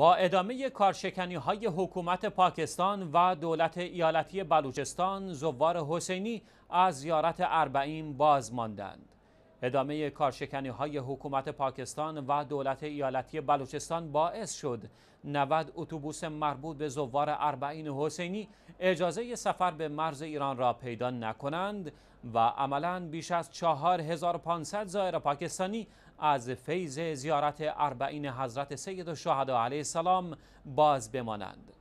با ادامه کارشکنی های حکومت پاکستان و دولت ایالتی بلوچستان زوار حسینی از زیارت اربعین باز ماندند. ادامه کارشکنی های حکومت پاکستان و دولت ایالتی بلوچستان باعث شد 90 اتوبوس مربوط به زوار اربعین حسینی اجازه سفر به مرز ایران را پیدا نکنند و عملا بیش از 4500 زائر پاکستانی از فیض زیارت اربعین حضرت سید و علیه السلام باز بمانند.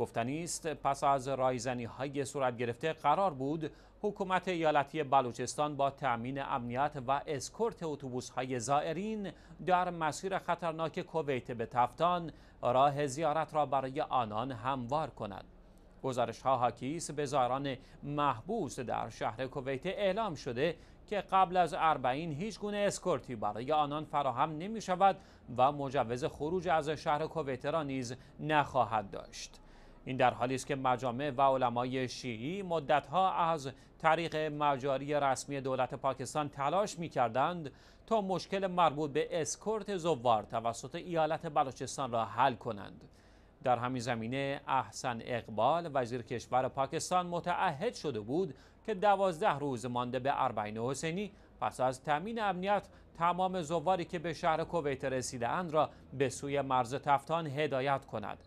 گفتنی است پس از رایزنی های صورت گرفته قرار بود حکومت ایالتی بلوچستان با تأمین امنیت و اسکورت اتوبوس های زائرین در مسیر خطرناک کویت به تفتان راه زیارت را برای آنان هموار کند. گزارش ها حاکیس به زائران محبوس در شهر کویت اعلام شده که قبل از اربعین هیچ گونه اسکورتی برای آنان فراهم نمی شود و مجوز خروج از شهر کویت را نیز نخواهد داشت. این در حالی است که مجامع و علمای شیعی مدتها از طریق مجاری رسمی دولت پاکستان تلاش می کردند تا مشکل مربوط به اسکورت زوار توسط ایالت بلوچستان را حل کنند. در همین زمینه احسن اقبال وزیر کشور پاکستان متعهد شده بود که دوازده روز مانده به اربعین حسینی پس از تامین امنیت تمام زواری که به شهر کویت اند را به سوی مرز تفتان هدایت کند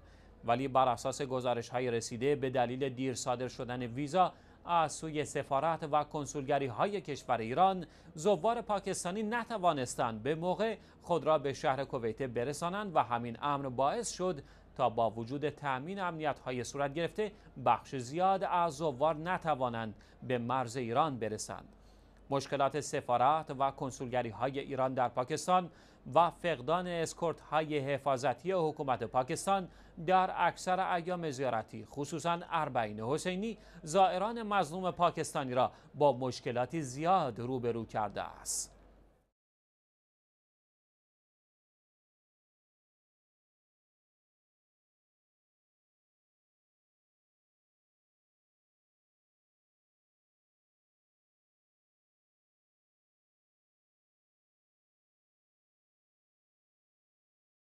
ولی بر اساس گزارش های رسیده به دلیل دیر صادر شدن ویزا از سوی سفارت و کنسولگری های کشور ایران زوار پاکستانی نتوانستند به موقع خود را به شهر کویت برسانند و همین امر باعث شد تا با وجود تأمین امنیت های صورت گرفته بخش زیاد از زوار نتوانند به مرز ایران برسند مشکلات سفارت و کنسولگری های ایران در پاکستان و فقدان اسکورت های حفاظتی حکومت پاکستان در اکثر ایام زیارتی خصوصا اربعین حسینی زائران مظلوم پاکستانی را با مشکلاتی زیاد روبرو کرده است.